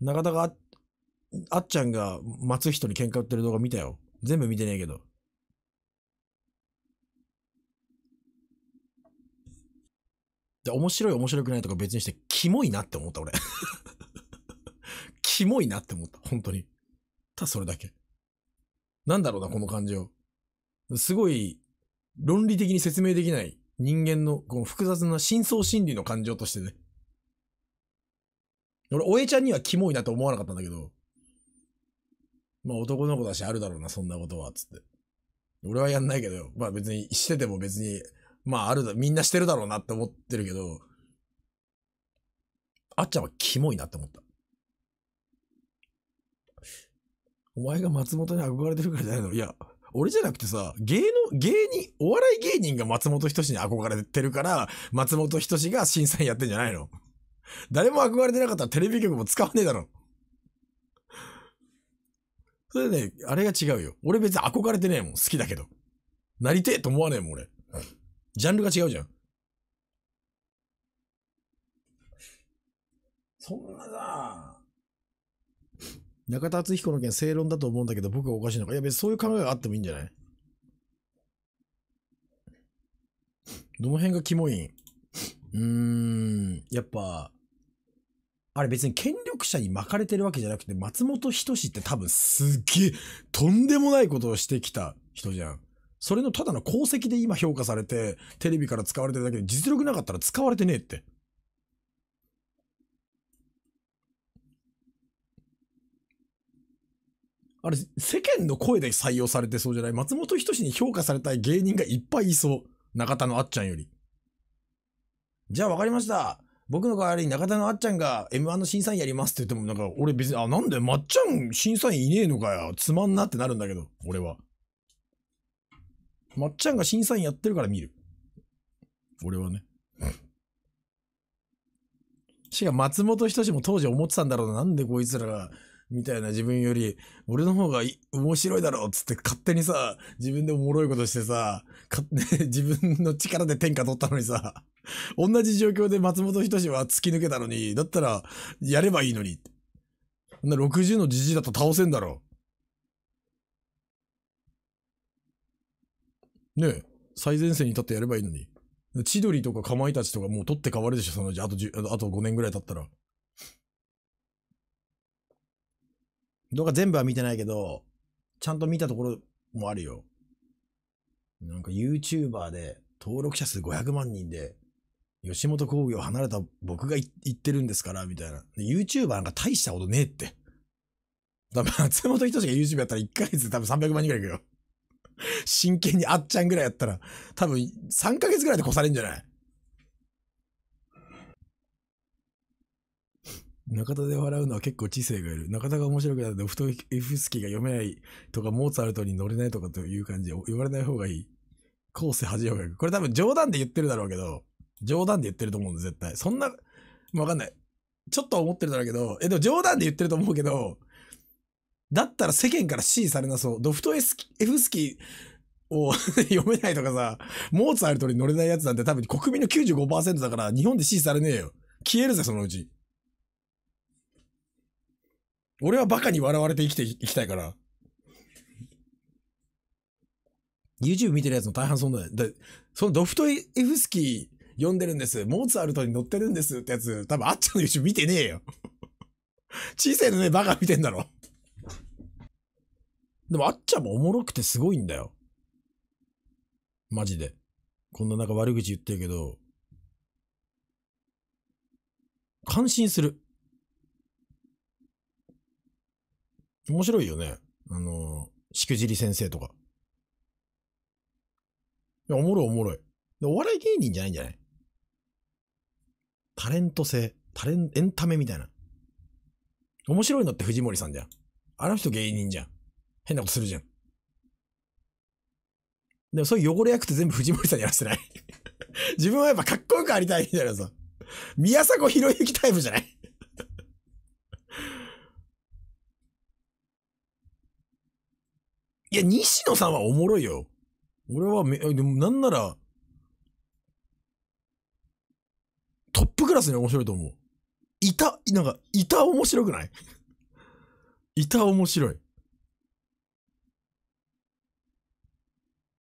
中田があっちゃんが待つ人に喧嘩売ってる動画見たよ。全部見てねえけど。で、面白い面白くないとか別にして、キモいなって思った俺。キモいなって思った。本当に。ただそれだけ。なんだろうな、この感情。すごい、論理的に説明できない人間のこの複雑な深層心理の感情としてね。俺、おえちゃんにはキモいなと思わなかったんだけど、まあ男の子だしあるだろうな、そんなことは、つって。俺はやんないけど、まあ別にしてても別に、まああるだ、みんなしてるだろうなって思ってるけど、あっちゃんはキモいなって思った。お前が松本に憧れてるからじゃないのいや、俺じゃなくてさ、芸能、芸人、お笑い芸人が松本人志に憧れてるから、松本人志が審査員やってんじゃないの 誰も憧れてなかったらテレビ局も使わねえだろ。それね、あれが違うよ。俺別に憧れてねえもん。好きだけど。なりてえと思わねえもん、俺。ジャンルが違うじゃん。そんなさ、中田敦彦の件正論だと思うんだけど、僕がおかしいのか。いや別にそういう考えがあってもいいんじゃないどの辺がキモいんうーん、やっぱ、あれ別に権力者に巻かれてるわけじゃなくて、松本人志って多分すげえ、とんでもないことをしてきた人じゃん。それのただの功績で今評価されて、テレビから使われてるだけで実力なかったら使われてねえって。あれ、世間の声で採用されてそうじゃない松本人志に評価されたい芸人がいっぱいいそう。中田のあっちゃんより。じゃあ分かりました。僕の代わりに中田のあっちゃんが M1 の審査員やりますって言っても、なんか俺別に、あ、なんでまっちゃん審査員いねえのかよ。つまんなってなるんだけど、俺は。まっちゃんが審査員やってるから見る。俺はね。しかも松本人志も当時思ってたんだろうな。なんでこいつらがみたいな自分より、俺の方が面白いだろうっつって勝手にさ、自分でおもろいことしてさ、勝手、自分の力で天下取ったのにさ、同じ状況で松本人志は突き抜けたのに、だったら、やればいいのに。な60のじじいだと倒せんだろう。ねえ、最前線に立ってやればいいのに。千鳥とかかまいたちとかもう取って変わるでしょ、そのうち。あと、あと5年ぐらい経ったら。動画全部は見てないけど、ちゃんと見たところもあるよ。なんか YouTuber で登録者数500万人で、吉本興業を離れた僕が言ってるんですから、みたいな。YouTuber なんか大したことねえって。多分、松本人志が YouTube やったら1ヶ月で多分300万人くらいいくよ。真剣にあっちゃんぐらいやったら、多分3ヶ月ぐらいで越されんじゃない中田で笑うのは結構知性がいる。中田が面白くないと、フトフスキーが読めないとか、モーツァルトに乗れないとかという感じで言われない方がいい。後世恥をかく。これ多分冗談で言ってるだろうけど、冗談で言ってると思うんで、絶対。そんな、わかんない。ちょっと思ってるだろうけど、え、でも冗談で言ってると思うけど、だったら世間から支持されなそう。ドフトエスキ、ースキを 読めないとかさ、モーツァルトに乗れないやつなんて多分国民の95%だから日本で支持されねえよ。消えるぜ、そのうち。俺はバカに笑われて生きていきたいから。YouTube 見てるやつの大半そんなで、そのドフトエフスキー読んでるんです。モーツァルトに乗ってるんですってやつ、多分あっちゃんの YouTube 見てねえよ。小さいのね、バカ見てんだろ。でもあっちゃんもおもろくてすごいんだよ。マジで。こんな中悪口言ってるけど、感心する。面白いよね。あの、しくじり先生とか。いや、おもろいおもろい。お笑い芸人じゃないんじゃないタレント性。タレン、エンタメみたいな。面白いのって藤森さんじゃん。あの人芸人じゃん。変なことするじゃん。でもそういう汚れ役って全部藤森さんにやらせてない 自分はやっぱかっこよくありたいみたいなさ。宮迫博之タイプじゃないいや、西野さんはおもろいよ。俺はめ、でもなんなら、トップクラスに面白いと思う。いた、なんか、いた面白くないいた 面白い。